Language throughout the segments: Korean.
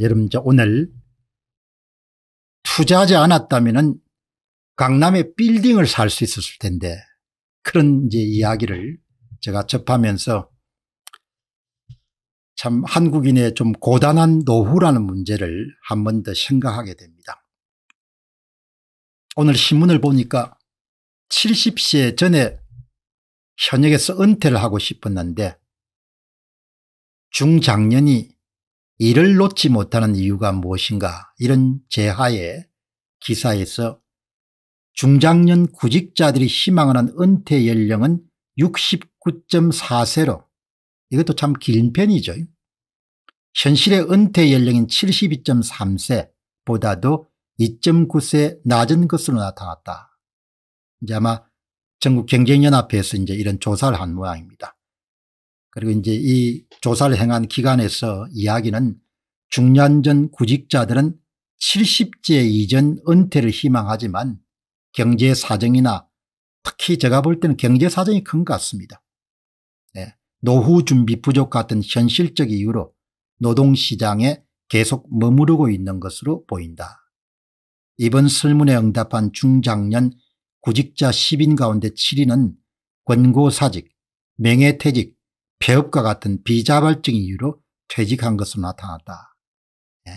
여러분 저 오늘 투자하지 않았다면 강남에 빌딩을 살 수 있었을 텐데 그런 이제 이야기를 제가 접하면서 참 한국인의 좀 고단한 노후라는 문제를 한 번 더 생각하게 됩니다. 오늘 신문을 보니까 70세 전에 현역에서 은퇴를 하고 싶었는데 중장년이 이를 놓지 못하는 이유가 무엇인가 이런 제하에 기사에서 중장년 구직자들이 희망하는 은퇴 연령은 69.4세로 이것도 참긴 편이죠. 현실의 은퇴 연령인 72.3세보다도 2.9세 낮은 것으로 나타났다. 이제 아마 전국경쟁연합회에서 이제 이런 조사를 한 모양입니다. 그리고 이제 이 조사를 행한 기관에서 이야기는 중년전 구직자들은 70제 이전 은퇴를 희망하지만 경제 사정이나 특히 제가 볼 때는 경제 사정이 큰 것 같습니다. 네. 노후 준비 부족 같은 현실적 이유로 노동시장에 계속 머무르고 있는 것으로 보인다. 이번 설문에 응답한 중장년 구직자 10인 가운데 7인은 권고사직, 명예퇴직, 폐업과 같은 비자발적인 이유로 퇴직한 것으로 나타났다. 예.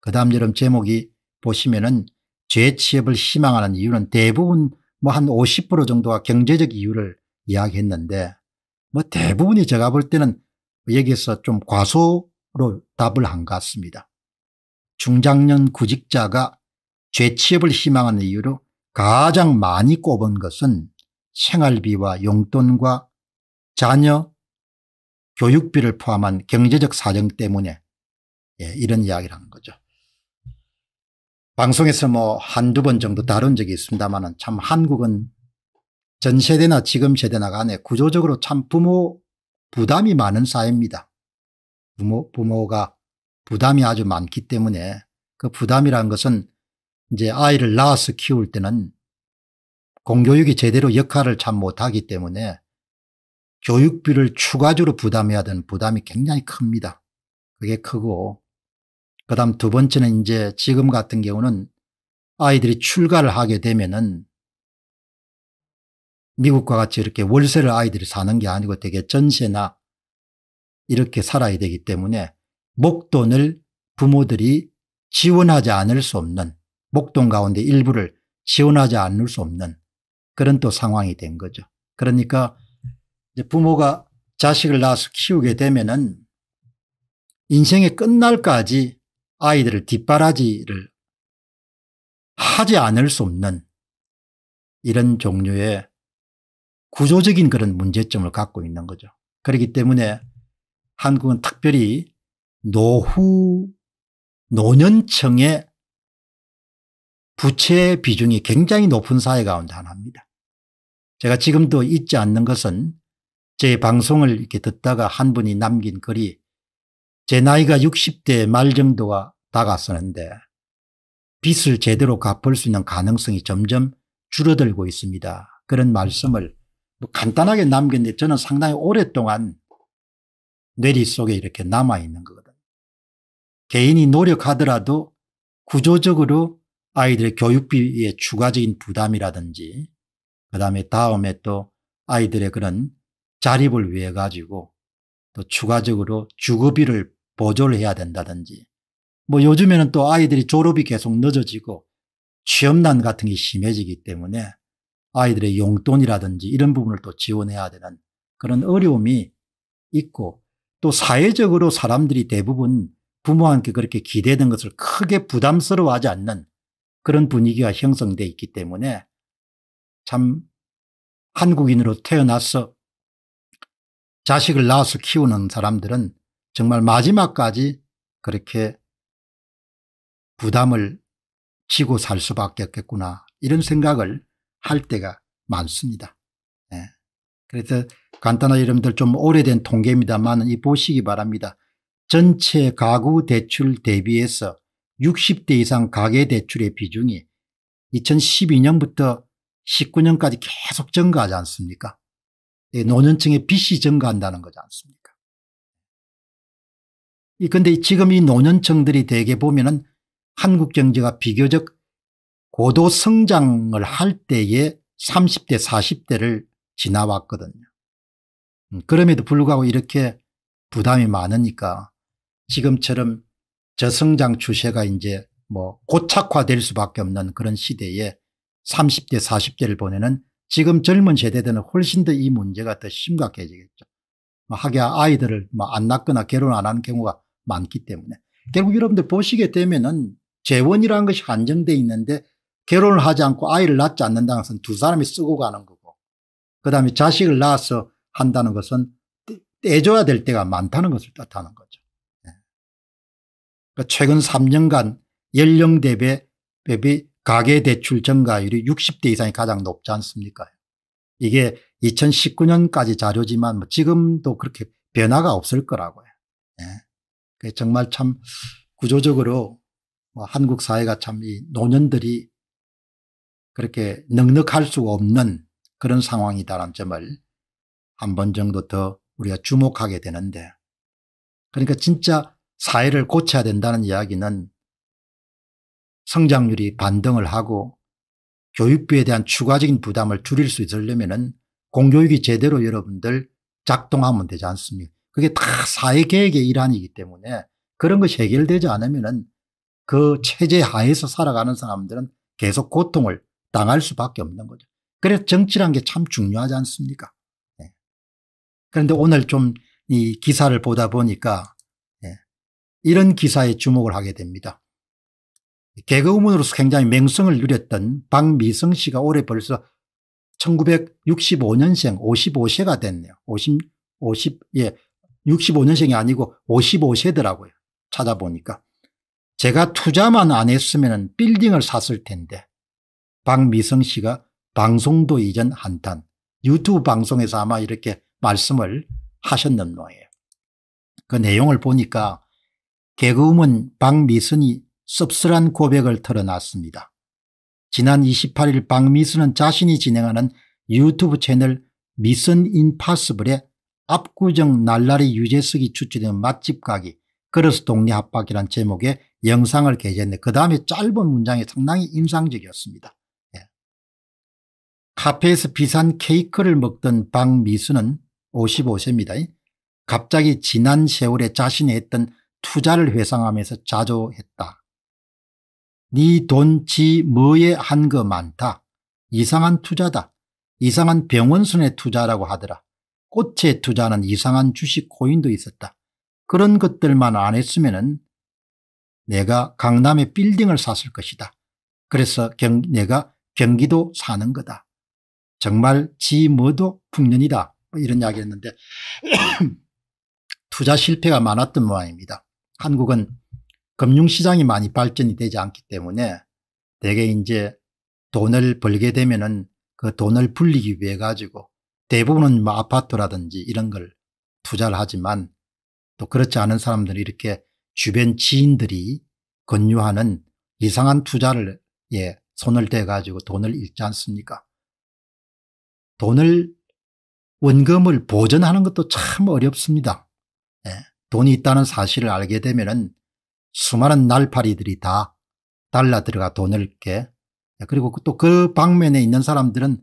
그 다음 여름 제목이 보시면은 재취업을 희망하는 이유는 대부분 뭐 한 50% 정도가 경제적 이유를 이야기했는데 뭐 대부분이 제가 볼 때는 여기서 좀 과소로 답을 한 것 같습니다. 중장년 구직자가 재취업을 희망하는 이유로 가장 많이 꼽은 것은 생활비와 용돈과 자녀 교육비를 포함한 경제적 사정 때문에 예, 이런 이야기를 하는 거죠. 방송에서 뭐 한두 번 정도 다룬 적이 있습니다만 참 한국은 전 세대나 지금 세대나 간에 구조적으로 참 부모 부담이 많은 사회입니다. 부모, 부모가 부담이 아주 많기 때문에 그 부담이란 것은 이제 아이를 낳아서 키울 때는 공교육이 제대로 역할을 참 못하기 때문에 교육비를 추가적으로 부담해야 되는 부담이 굉장히 큽니다. 그게 크고 그다음 두 번째는 이제 지금 같은 경우는 아이들이 출가를 하게 되면은 미국과 같이 이렇게 월세를 아이들이 사는 게 아니고 되게 전세나 이렇게 살아야 되기 때문에 목돈을 부모들이 지원하지 않을 수 없는 목돈 가운데 일부를 지원하지 않을 수 없는 그런 또 상황이 된 거죠. 그러니까 부모가 자식을 낳아서 키우게 되면은 인생의 끝날까지 아이들을 뒷바라지를 하지 않을 수 없는 이런 종류의 구조적인 그런 문제점을 갖고 있는 거죠. 그렇기 때문에 한국은 특별히 노후 노년층의 부채 비중이 굉장히 높은 사회 가운데 하나입니다. 제가 지금도 잊지 않는 것은 제 방송을 이렇게 듣다가 한 분이 남긴 글이 제 나이가 60대 말 정도와 다가서는데 빚을 제대로 갚을 수 있는 가능성이 점점 줄어들고 있습니다. 그런 말씀을 뭐 간단하게 남겼는데 저는 상당히 오랫동안 뇌리 속에 이렇게 남아있는 거거든요. 개인이 노력하더라도 구조적으로 아이들의 교육비의 추가적인 부담이라든지 그 다음에 다음에 또 아이들의 그런 자립을 위해 가지고 또 추가적으로 주거비를 보조를 해야 된다든지 뭐 요즘에는 또 아이들이 졸업이 계속 늦어지고 취업난 같은 게 심해지기 때문에 아이들의 용돈이라든지 이런 부분을 또 지원해야 되는 그런 어려움이 있고 또 사회적으로 사람들이 대부분 부모한테 그렇게 기대된 것을 크게 부담스러워하지 않는 그런 분위기가 형성돼 있기 때문에 참 한국인으로 태어나서 자식을 낳아서 키우는 사람들은 정말 마지막까지 그렇게 부담을 지고 살 수밖에 없겠구나 이런 생각을 할 때가 많습니다. 네. 그래서 간단하게 여러분들 좀 오래된 통계입니다만 이 보시기 바랍니다. 전체 가구 대출 대비해서 60대 이상 가계 대출의 비중이 2012년부터 19년까지 계속 증가하지 않습니까 예, 노년층의 빚이 증가한다는 거지 않습니까? 그런데 지금 이 노년층들이 대개 보면은 한국 경제가 비교적 고도 성장을 할 때에 30대 40대를 지나왔거든요. 음, 그럼에도 불구하고 이렇게 부담이 많으니까 지금처럼 저성장 추세가 이제 뭐 고착화될 수밖에 없는 그런 시대에 30대 40대를 보내는 지금 젊은 세대들은 훨씬 더 이 문제가 더 심각해지겠죠. 뭐 하기야 아이들을 뭐 안 낳거나 결혼 안 하는 경우가 많기 때문에 음. 결국 여러분들 보시게 되면은 재혼이라는 것이 한정돼 있는데 결혼을 하지 않고 아이를 낳지 않는다는 것은 두 사람이 쓰고 가는 거고 그다음에 자식을 낳아서 한다는 것은 떼줘야 될 때가 많다는 것을 뜻하는 거죠. 예. 그러니까 최근 3년간 연령 대비 가계대출 증가율이 60대 이상이 가장 높지 않습니까? 이게 2019년까지 자료지만 뭐 지금도 그렇게 변화가 없을 거라고요. 예. 정말 참 구조적으로 뭐 한국 사회가 참이 노년들이 그렇게 넉넉할 수 없는 그런 상황이다라는 점을 한 번 정도 더 우리가 주목하게 되는데 그러니까 진짜 사회를 고쳐야 된다는 이야기는 성장률이 반등을 하고 교육비에 대한 추가적인 부담을 줄일 수 있으려면 공교육이 제대로 여러분들 작동하면 되지 않습니까 그게 다 사회계획의 일환이기 때문에 그런 것이 해결되지 않으면 그 체제 하에서 살아가는 사람들은 계속 고통을 당할 수밖에 없는 거죠. 그래서 정치란 게 참 중요하지 않습니까 네. 그런데 오늘 좀 이 기사를 보다 보니까 네. 이런 기사에 주목을 하게 됩니다. 개그우먼으로서 굉장히 맹성을 누렸던 박미성 씨가 올해 벌써 1965년생 55세가 됐네요. 50, 50, 예. 65년생이 아니고 55세더라고요. 찾아보니까. 제가 투자만 안 했으면 빌딩을 샀을 텐데 박미성 씨가 방송도 이전 한탄 유튜브 방송에서 아마 이렇게 말씀을 하셨는 거예요. 그 내용을 보니까 개그우먼 박미선이 씁쓸한 고백을 털어놨습니다. 지난 28일 박미선는 자신이 진행하는 유튜브 채널 미선 인파스블에 압구정 날라리 유재석이 추천된 맛집 가기 그래서 동네 합박이란 제목의 영상을 게재했는데 그 다음에 짧은 문장이 상당히 인상적이었습니다. 예. 카페에서 비싼 케이크를 먹던 박미수는 55세입니다. 갑자기 지난 세월에 자신이 했던 투자를 회상하면서 자조했다. 네 돈지 뭐에 한 거 많다. 이상한 투자다. 이상한 병원순의 투자라고 하더라. 꽃에 투자하는 이상한 주식 코인도 있었다. 그런 것들만 안 했으면 은 내가 강남에 빌딩을 샀을 것이다. 그래서 경, 내가 경기도 사는 거다. 정말 지 뭐도 풍년이다. 뭐 이런 이야기 했는데 투자 실패가 많았던 모양입니다. 한국은 금융시장이 많이 발전이 되지 않기 때문에 대개 이제 돈을 벌게 되면은 그 돈을 불리기 위해 가지고 대부분은 뭐 아파트라든지 이런 걸 투자를 하지만 또 그렇지 않은 사람들이 이렇게 주변 지인들이 권유하는 이상한 투자를 예 손을 대 가지고 돈을 잃지 않습니까? 돈을 원금을 보전하는 것도 참 어렵습니다. 예, 돈이 있다는 사실을 알게 되면은 수많은 날파리들이 다 달라 들어가 돈을 깨 예, 그리고 또그 그 방면에 있는 사람들은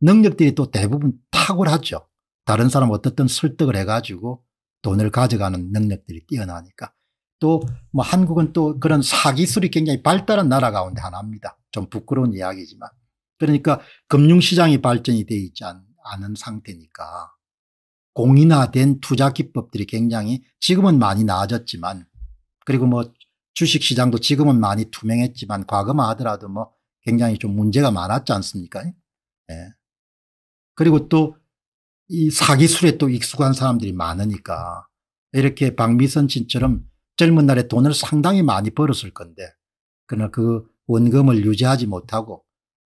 능력들이 또 대부분 탁월하죠. 다른 사람 어떻든 설득을 해가지고 돈을 가져가는 능력들이 뛰어나니까. 또 뭐 한국은 또 그런 사기술이 굉장히 발달한 나라 가운데 하나입니다. 좀 부끄러운 이야기지만. 그러니까 금융시장이 발전이 돼 있지 않은 상태니까 공인화된 투자 기법들이 굉장히 지금은 많이 나아졌지만 그리고 뭐 주식시장도 지금은 많이 투명했지만 과거만 하더라도 뭐 굉장히 좀 문제가 많았지 않습니까? 예. 그리고 또 이 사기술에 또 익숙한 사람들이 많으니까 이렇게 박미선 씨처럼 젊은 날에 돈을 상당히 많이 벌었을 건데 그러나 그 원금을 유지하지 못하고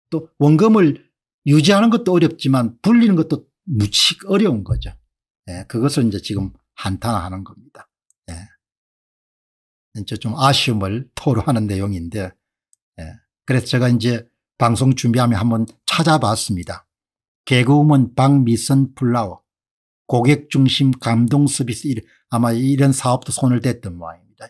또 원금을 유지하는 것도 어렵지만 불리는 것도 무척 어려운 거죠. 예, 그것을 이제 지금 한탄하는 겁니다. 예. 이제 좀 아쉬움을 토로하는 내용인데 예. 그래서 제가 이제 방송 준비하며 한번 찾아봤습니다. 개그우먼 박미선 플라워 고객 중심 감동 서비스 아마 이런 사업도 손을 댔던 모양입니다.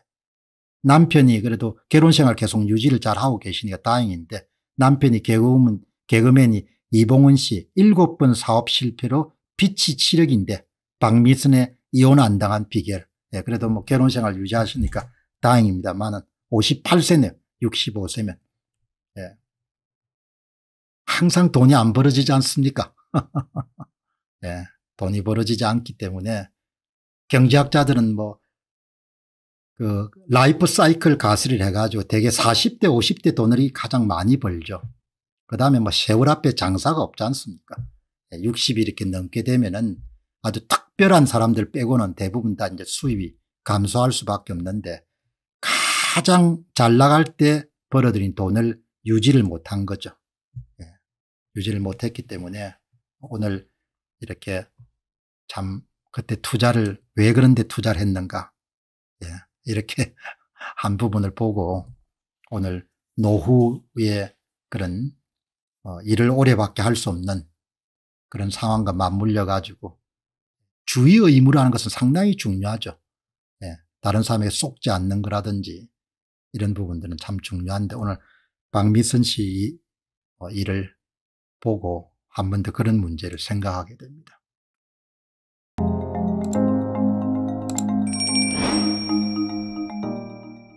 남편이 그래도 결혼생활 계속 유지를 잘하고 계시니까 다행인데 남편이 개그우먼 개그맨이 이봉은씨 7번 사업 실패로 빛이 치력인데 박미선의 이혼 안 당한 비결 예, 그래도 뭐 결혼생활 유지하시니까 다행입니다만은 58세네요. 65세면. 예. 항상 돈이 안 벌어지지 않습니까? 예. 돈이 벌어지지 않기 때문에 경제학자들은 뭐, 그, 라이프 사이클 가스를 해가지고 대개 40대, 50대 돈을 가장 많이 벌죠. 그 다음에 뭐 세월 앞에 장사가 없지 않습니까? 60이 예, 이렇게 넘게 되면은 아주 특별한 사람들 빼고는 대부분 다 이제 수입이 감소할 수밖에 없는데 가장 잘 나갈 때 벌어들인 돈을 유지를 못한 거죠. 예. 유지를 못했기 때문에 오늘 이렇게 참 그때 투자를 왜 그런데 투자를 했는가 예. 이렇게 한 부분을 보고 오늘 노후의 그런 어, 일을 오래밖에 할 수 없는 그런 상황과 맞물려 가지고 주의 의무라는 것은 상당히 중요하죠. 예. 다른 사람에게 속지 않는 거라든지 이런 부분들은 참 중요한데 오늘 박미선 씨 어, 일을 보고 한 번 더 그런 문제를 생각하게 됩니다.